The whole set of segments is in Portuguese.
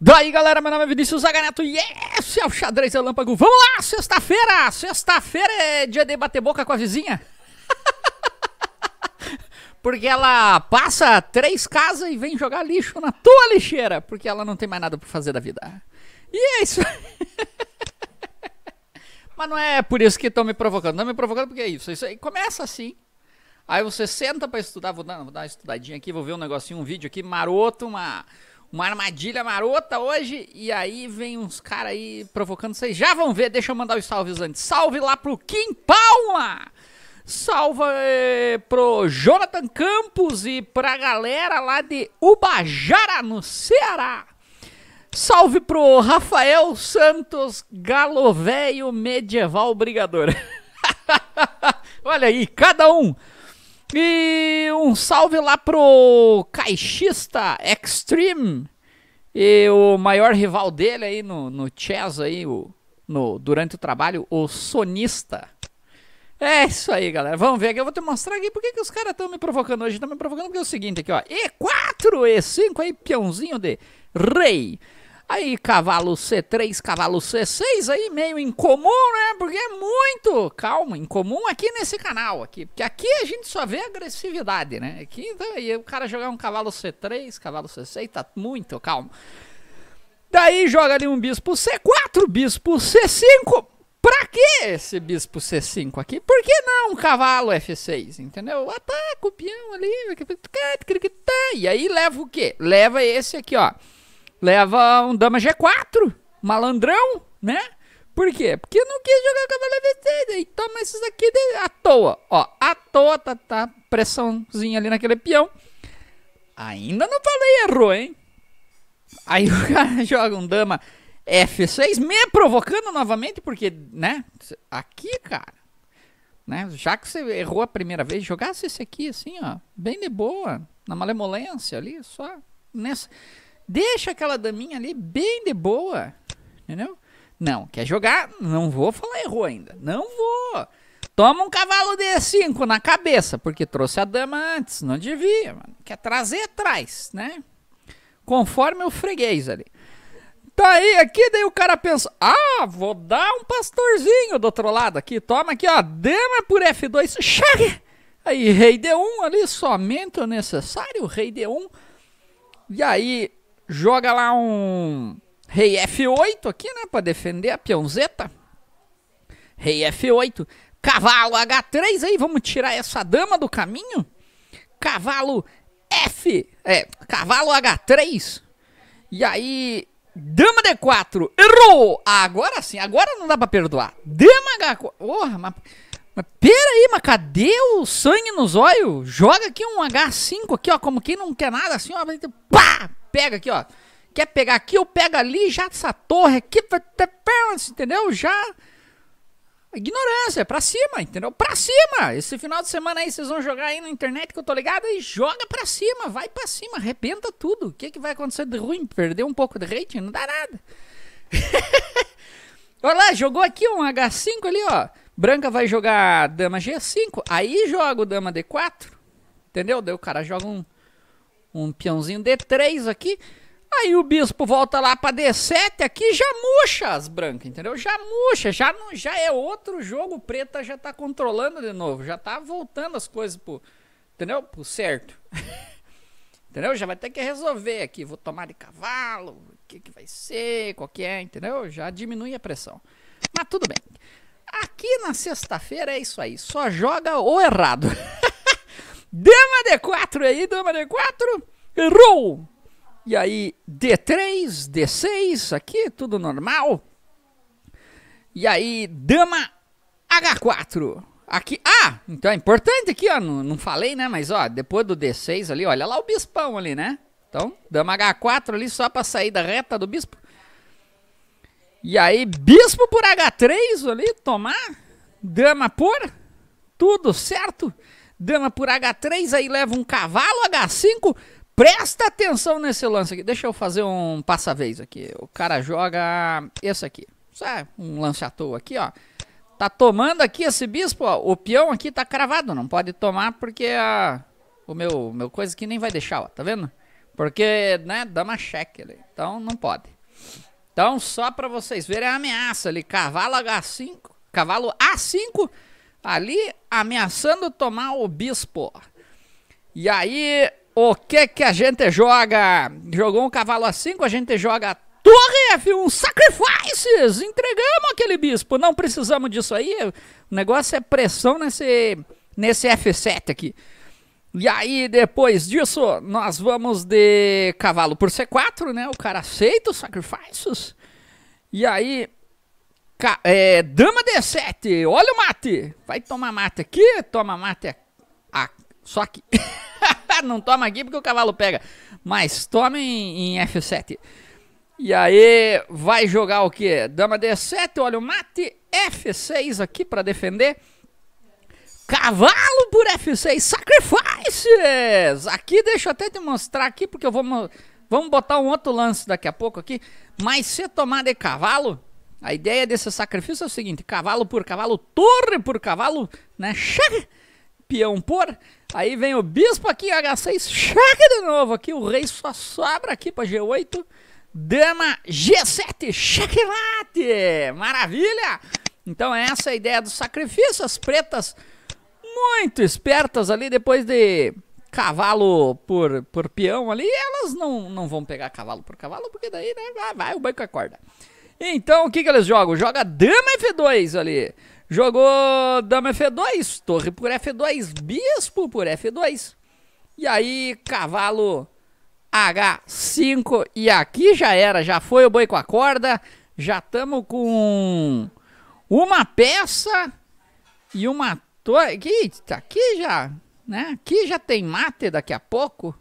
Daí galera, meu nome é Vinícius Zaganeto e esse é o Xadrez Relâmpago. Vamos lá, sexta-feira! Sexta-feira é dia de bater boca com a vizinha. porque ela passa três casas e vem jogar lixo na tua lixeira, porque ela não tem mais nada pra fazer da vida. E é isso. Mas não é por isso que estão me provocando. Não me provocando porque é isso. É isso aí começa assim. Aí você senta para estudar, vou dar, vou dar uma estudadinha aqui, vou ver um negocinho, um vídeo aqui maroto, uma uma armadilha marota hoje. E aí vem uns caras aí provocando vocês. Já vão ver, deixa eu mandar os salves antes. Salve lá pro Kim Palma! Salve eh, pro Jonathan Campos e pra galera lá de Ubajara, no Ceará. Salve pro Rafael Santos Galovéio Medieval Brigador. Olha aí, cada um. E um salve lá pro Caixista Extreme. E o maior rival dele aí no, no chess aí, o, no, durante o trabalho, o Sonista. É isso aí, galera. Vamos ver aqui. Eu vou te mostrar aqui porque que os caras estão me provocando hoje. Estão me provocando porque é o seguinte aqui, ó. E4, E5 aí, peãozinho de rei. Aí cavalo C3, cavalo C6, aí meio incomum, né? Porque é muito, calma, incomum aqui nesse canal aqui. Porque aqui a gente só vê agressividade, né? Aqui então, aí o cara jogar um cavalo C3, cavalo C6, tá muito calmo. Daí joga ali um bispo C4, bispo C5. Pra que esse bispo C5 aqui? Por que não um cavalo F6? Entendeu? Ataca o peão ali. E aí leva o quê? Leva esse aqui, ó leva um dama G4, malandrão, né? Por quê? Porque não quis jogar cavalo V6, e toma esses aqui de, à toa, ó, à toa tá, tá pressãozinha ali naquele peão. Ainda não falei errou, hein? Aí o cara joga um dama F6, me provocando novamente, porque, né? Aqui, cara, né? Já que você errou a primeira vez, jogasse esse aqui assim, ó, bem de boa, na malemolência ali, só nessa. Deixa aquela daminha ali bem de boa. Entendeu? Não, quer jogar? Não vou falar errou ainda. Não vou. Toma um cavalo de 5 na cabeça, porque trouxe a dama antes, não devia. Mano. Quer trazer, traz, né? Conforme o freguês ali. Tá aí, aqui, daí o cara pensa, ah, vou dar um pastorzinho do outro lado aqui. Toma aqui, ó, dama por F2, chegue! Aí, rei D1 ali, somente o necessário, rei D1. E aí, joga lá um rei F8 aqui, né, para defender a peãozeta. Rei F8, cavalo H3 aí, vamos tirar essa dama do caminho. Cavalo F, é, cavalo H3. E aí, dama D4, errou! Agora sim, agora não dá para perdoar. Dama H4, porra, mas... Mas aí mas cadê o sangue nos olhos? Joga aqui um H5 aqui, ó, como quem não quer nada, assim, ó, pá, pega aqui, ó. Quer pegar aqui, eu pego ali, já essa torre aqui, entendeu? Já... Ignorância, pra cima, entendeu? Pra cima! Esse final de semana aí vocês vão jogar aí na internet que eu tô ligado e joga pra cima, vai pra cima, arrebenta tudo. O que, que vai acontecer de ruim? Perder um pouco de rating? Não dá nada. Olha lá, jogou aqui um H5 ali, ó. Branca vai jogar dama G5, aí joga o dama D4, entendeu? Daí o cara joga um, um peãozinho D3 aqui, aí o bispo volta lá pra D7 aqui, já murcha as brancas, entendeu? Já murcha, já, não, já é outro jogo, o preta já tá controlando de novo, já tá voltando as coisas pro, entendeu? Pro certo. entendeu? Já vai ter que resolver aqui, vou tomar de cavalo, o que que vai ser, qual que é, entendeu? Já diminui a pressão. Mas tudo bem. Aqui na sexta-feira é isso aí, só joga o errado. Dama D4 aí, dama D4, errou! E aí, D3, D6, aqui tudo normal. E aí, dama H4. Aqui, ah, então é importante aqui, ó, não, não falei, né, mas ó, depois do D6 ali, olha lá o bispão ali, né? Então, dama H4 ali só pra sair da reta do bispo. E aí, bispo por H3 ali, tomar. Dama por. Tudo certo. Dama por H3, aí leva um cavalo H5. Presta atenção nesse lance aqui. Deixa eu fazer um passa-vez aqui. O cara joga esse aqui. Sabe? É um lance à toa aqui, ó. Tá tomando aqui esse bispo, ó. O peão aqui tá cravado. Não pode tomar porque a... Ah, o meu, meu coisa aqui nem vai deixar, ó. Tá vendo? Porque, né? Dama cheque ali. Então não pode. Então, só para vocês verem é a ameaça ali, cavalo H5, cavalo A5 ali ameaçando tomar o bispo. E aí, o que que a gente joga? Jogou um cavalo A5, a gente joga Torre F1 é, Sacrifices! Entregamos aquele bispo, não precisamos disso aí. O negócio é pressão nesse, nesse F7 aqui. E aí, depois disso, nós vamos de cavalo por C4, né? O cara aceita os sacrifícios. E aí, é, dama D7, olha o mate. Vai tomar mate aqui, toma mate aqui. Só que... Não toma aqui porque o cavalo pega. Mas toma em, em F7. E aí, vai jogar o quê? Dama D7, olha o mate. F6 aqui para defender. Cavalo por F6 Sacrifices! Aqui, deixa eu até te mostrar aqui, porque eu vou... Vamos botar um outro lance daqui a pouco aqui. Mas se tomar de cavalo, a ideia desse sacrifício é o seguinte: cavalo por cavalo, torre por cavalo, né? Cheque, peão por. Aí vem o bispo aqui, H6, cheque de novo aqui. O rei só sobra aqui para G8. Dama G7, checkmate! Maravilha! Então essa é a ideia dos sacrifícios as pretas muito espertas ali depois de cavalo por, por peão ali, elas não, não vão pegar cavalo por cavalo, porque daí né, vai, vai o banco acorda. Então, o que, que eles jogam? Joga dama F2 ali. Jogou dama F2, torre por F2, bispo por F2. E aí, cavalo H5. E aqui já era, já foi o boi com a corda. Já estamos com uma peça e uma tô aqui, aqui já, né? Aqui já tem mate daqui a pouco.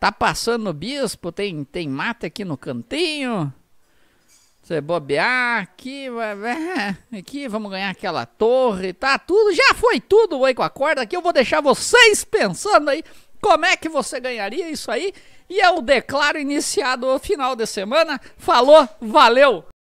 Tá passando o bispo, tem, tem mate aqui no cantinho. Você bobear aqui, é, aqui vamos ganhar aquela torre, tá tudo, já foi tudo oi com a corda aqui. Eu vou deixar vocês pensando aí como é que você ganharia isso aí. E eu declaro iniciado o final de semana. Falou, valeu!